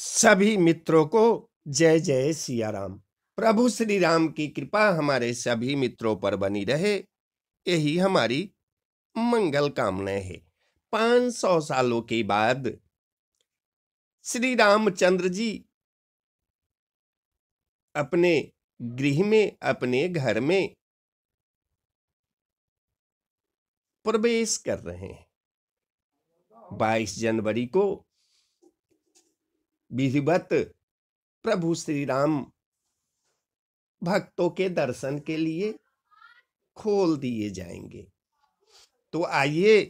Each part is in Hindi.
सभी मित्रों को जय जय सिया राम प्रभु श्री राम की कृपा हमारे सभी मित्रों पर बनी रहे यही हमारी मंगल कामना है पांच सौ सालों के बाद श्री रामचंद्र जी अपने गृह में अपने घर में प्रवेश कर रहे हैं 22 जनवरी को विधिवत प्रभु श्री राम भक्तों के दर्शन के लिए खोल दिए जाएंगे तो आइए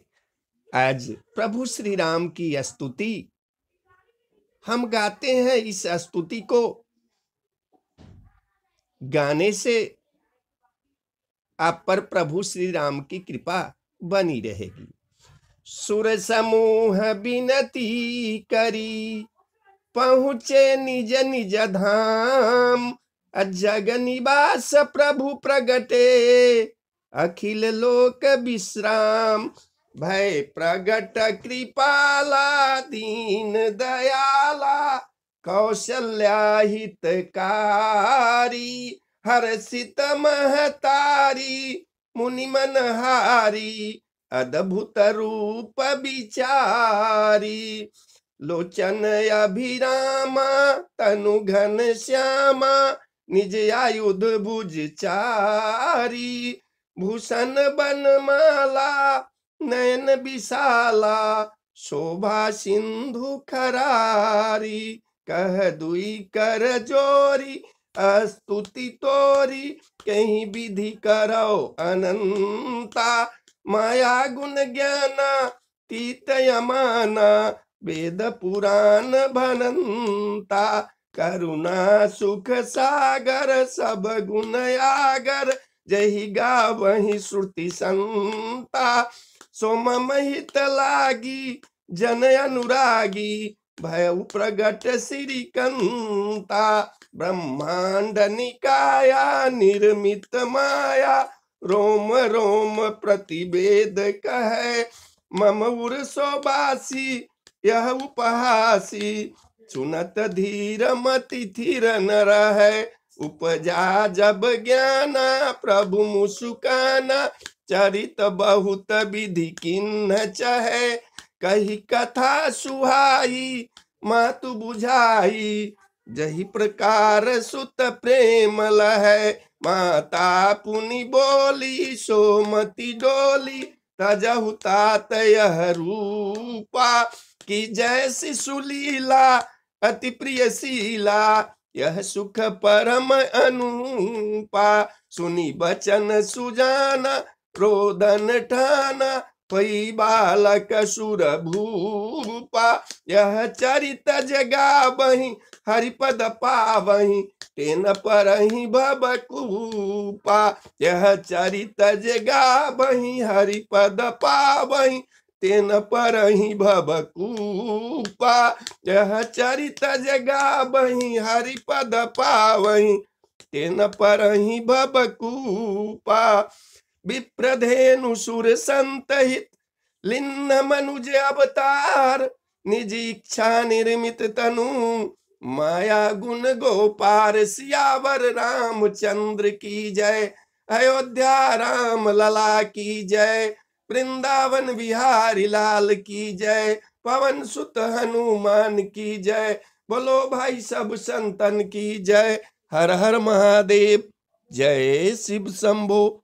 आज प्रभु श्री राम की स्तुति हम गाते हैं इस स्तुति को गाने से आप पर प्रभु श्री राम की कृपा बनी रहेगी सुर समूह बिनती करी पहुँचे निज निज धाम जग निवास प्रभु प्रगटे अखिल लोक विश्राम भय प्रगट कृपाला दीन दयाला कौशल्याहितकारी हर्षित महतारी मुनि मनहारी अद्भुत रूप विचारी लोचन अभिरामा तनु घन श्यामा निज आयुध भुज चारी भूषण बन माला नयन विशाला शोभा सिंधु खरारी कह दुई कर जोरी स्तुति तोरी कहीं विधि करो अनंता माया गुण ज्ञाना तीत यमाना वेद पुराण भनंता करुणा सुख सागर सब गुण आगर जही गा वही श्रुति संता सोम महित लागी जन अनुरागी भय प्रगट श्री कंता ब्रह्मांड निकाया निर्मित माया रोम रोम प्रतिवेद कहे मम उर्सोबासी यह उपहासी सुनत धीर मति धीर न रह उपजा जब ज्ञाना प्रभु मुसुकाना चरित बहुत विधि किन्न चहे कही कथा सुहाई मातु बुझाई जही प्रकार सुत प्रेम लह माता पुनि बोली सोमति डोली तजहुता तय रूपा की जय सुलीला अति प्रिय शीला यह सुख परम अनुपा सुनी बचन सुजाना रोदन ठाना वही बालक सुर भूपा यह चरित जगा बही हरिपद पावही तेन पर ही भबकूपा यह चरित जगा बही हरिपद पावही तेन पर ही कूपा यह चरित जगा बही हरि पद पावही तेन पर ही कूपा विप्रधेनु सुर हित लिन्न मनुज अवतार निज इच्छा निर्मित तनु माया गुण गोपार सियावर राम चंद्र की जय अयोध्या राम लला की जय वृंदावन बिहारी लाल की जय पवन सुत हनुमान की जय बोलो भाई सब संतन की जय हर हर महादेव जय शिव शंभो